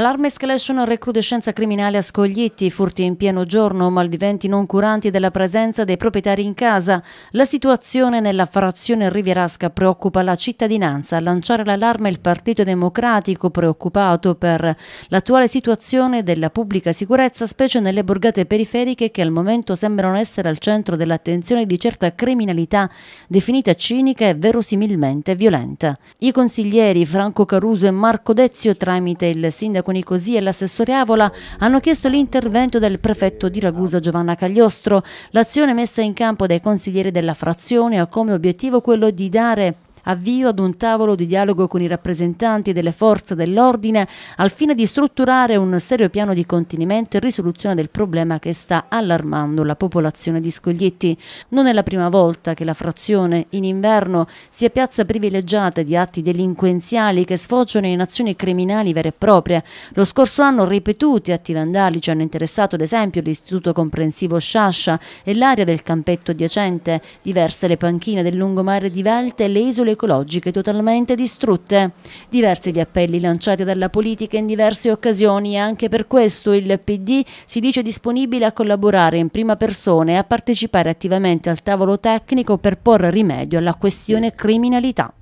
Allarme escalation recrudescenza criminale a Scoglietti, furti in pieno giorno, malviventi non curanti della presenza dei proprietari in casa. La situazione nella frazione rivierasca preoccupa la cittadinanza. A lanciare l'allarme il Partito Democratico preoccupato per l'attuale situazione della pubblica sicurezza, specie nelle borgate periferiche che al momento sembrano essere al centro dell'attenzione di certa criminalità definita cinica e verosimilmente violenta. I consiglieri Franco Caruso e Marco Dezio tramite il sindaco sindaco Nicosia e l'assessore Avola hanno chiesto l'intervento del prefetto di Ragusa Giovanna Cagliostro. L'azione messa in campo dai consiglieri della frazione ha come obiettivo quello di dare avvio ad un tavolo di dialogo con i rappresentanti delle forze dell'ordine al fine di strutturare un serio piano di contenimento e risoluzione del problema che sta allarmando la popolazione di Scoglietti. Non è la prima volta che la frazione in inverno sia piazza privilegiata di atti delinquenziali che sfociano in azioni criminali vere e proprie. Lo scorso anno ripetuti atti vandalici hanno interessato ad esempio l'istituto comprensivo Sciascia e l'area del campetto adiacente, diverse le panchine del lungomare di Velte e le isole agricole ecologiche totalmente distrutte. Diversi gli appelli lanciati dalla politica in diverse occasioni e anche per questo il PD si dice disponibile a collaborare in prima persona e a partecipare attivamente al tavolo tecnico per porre rimedio alla questione criminalità.